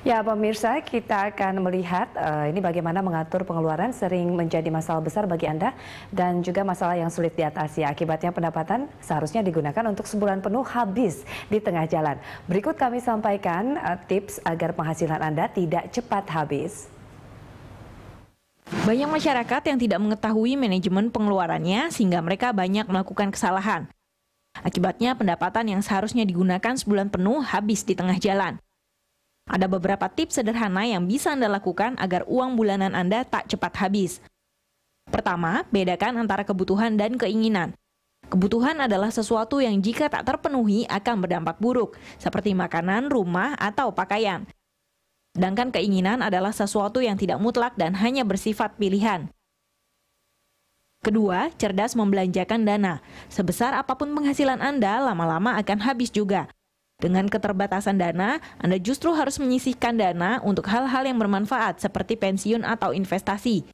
Ya pemirsa kita akan melihat uh, ini bagaimana mengatur pengeluaran sering menjadi masalah besar bagi Anda dan juga masalah yang sulit diatasi. Akibatnya pendapatan seharusnya digunakan untuk sebulan penuh habis di tengah jalan. Berikut kami sampaikan uh, tips agar penghasilan Anda tidak cepat habis. Banyak masyarakat yang tidak mengetahui manajemen pengeluarannya sehingga mereka banyak melakukan kesalahan. Akibatnya pendapatan yang seharusnya digunakan sebulan penuh habis di tengah jalan. Ada beberapa tips sederhana yang bisa Anda lakukan agar uang bulanan Anda tak cepat habis. Pertama, bedakan antara kebutuhan dan keinginan. Kebutuhan adalah sesuatu yang jika tak terpenuhi akan berdampak buruk, seperti makanan, rumah, atau pakaian. Sedangkan keinginan adalah sesuatu yang tidak mutlak dan hanya bersifat pilihan. Kedua, cerdas membelanjakan dana. Sebesar apapun penghasilan Anda, lama-lama akan habis juga. Dengan keterbatasan dana, Anda justru harus menyisihkan dana untuk hal-hal yang bermanfaat seperti pensiun atau investasi.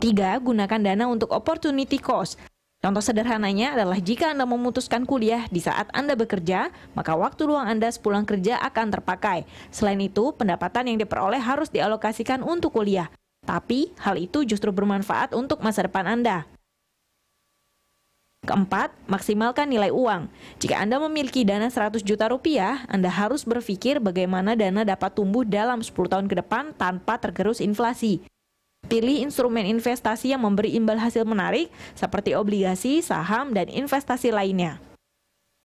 Tiga, gunakan dana untuk opportunity cost. Contoh sederhananya adalah jika Anda memutuskan kuliah di saat Anda bekerja, maka waktu luang Anda sepulang kerja akan terpakai. Selain itu, pendapatan yang diperoleh harus dialokasikan untuk kuliah. Tapi, hal itu justru bermanfaat untuk masa depan Anda. Keempat, maksimalkan nilai uang. Jika Anda memiliki dana 100 juta rupiah, Anda harus berpikir bagaimana dana dapat tumbuh dalam 10 tahun ke depan tanpa tergerus inflasi. Pilih instrumen investasi yang memberi imbal hasil menarik seperti obligasi, saham, dan investasi lainnya.